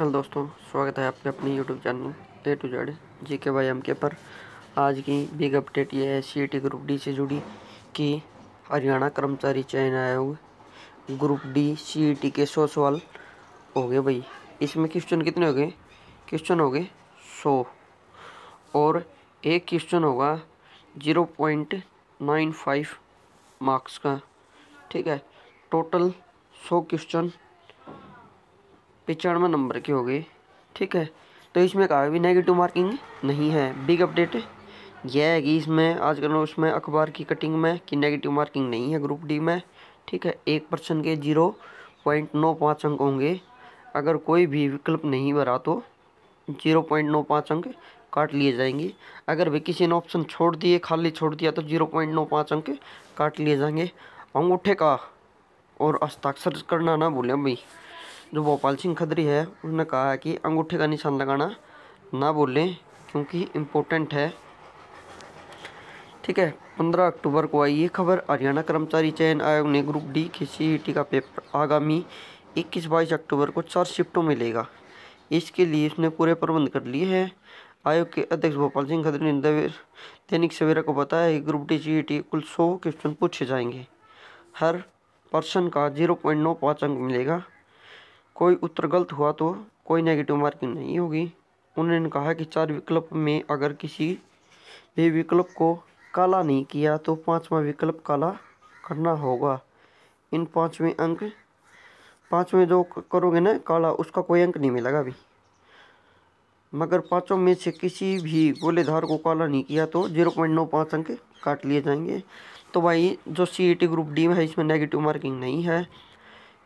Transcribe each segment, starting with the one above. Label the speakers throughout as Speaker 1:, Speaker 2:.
Speaker 1: hello दोस्तों स्वागत है आपके अपनी YouTube channel A to Z G के वाई एम के पर आज की बिग अपडेट ये है सी टी ग्रुप डी से जुड़ी कि हरियाणा कर्मचारी चयन आयोग ग्रुप डी सी टी के सौ सवाल हो गए भाई इसमें क्वेश्चन कितने हो गए क्वेश्चन हो गए सौ और एक क्वेश्चन होगा zero point nine five marks का ठीक है टोटल सौ क्वेश्चन पचानवे नंबर के हो गए ठीक है तो इसमें कहा भी नेगेटिव मार्किंग नहीं है बिग अपडेट यह है कि इसमें आजकल उसमें अखबार की कटिंग में कि नेगेटिव मार्किंग नहीं है ग्रुप डी में ठीक है एक पर्सन के जीरो पॉइंट नौ पाँच अंक होंगे अगर कोई भी विकल्प नहीं भरा तो जीरो पॉइंट नौ पाँच अंक काट लिए जाएंगे अगर भी किसी ने ऑप्शन छोड़ दिए खाली छोड़ दिया तो जीरो पॉइंट नौ पाँच अंक काट लिए जाएंगे अंगूठे का और हस्ताक्षर करना ना भूलें भाई जो भोपाल सिंह खदरी है उन्होंने कहा है कि अंगूठे का निशान लगाना ना बोलें क्योंकि इम्पोर्टेंट है ठीक है पंद्रह अक्टूबर को आई ये खबर हरियाणा कर्मचारी चयन आयोग ने ग्रुप डी के सी का पेपर आगामी इक्कीस बाईस अक्टूबर को चार शिफ्टों में लेगा इसके लिए इसने पूरे प्रबंध कर लिए हैं आयोग के अध्यक्ष भोपाल सिंह खदरी ने दैनिक सवेरा को बताया कि ग्रुप डी जी कुल सौ क्वेश्चन पूछे जाएंगे हर पर्सन का जीरो पॉइंट नौ पाँच अंक मिलेगा कोई उत्तर गलत हुआ तो कोई नेगेटिव मार्किंग नहीं होगी उन्होंने कहा कि चार विकल्प में अगर किसी भी विकल्प को काला नहीं किया तो पांचवा विकल्प काला करना होगा इन पांचवें अंक पांचवें जो करोगे ना काला उसका कोई अंक नहीं मिलेगा अभी मगर पांचों में से किसी भी धार को काला नहीं किया तो जीरो पॉइंट नौ पाँच अंक काट लिए जाएंगे तो भाई जो सी ग्रुप डी में है इसमें नेगेटिव मार्किंग नहीं है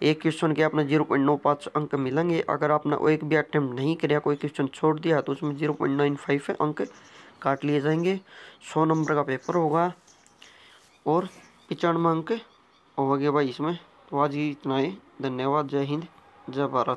Speaker 1: एक क्वेश्चन के आपने जीरो पॉइंट नौ पाँच अंक मिलेंगे अगर आपने एक भी अटैम्प्ट नहीं किया कोई क्वेश्चन छोड़ दिया तो उसमें जीरो पॉइंट नाइन फाइव अंक काट लिए जाएंगे सौ नंबर का पेपर होगा और पचानवे अंक हो गया भाई इसमें तो आज ही इतना ही धन्यवाद जय हिंद जय भारत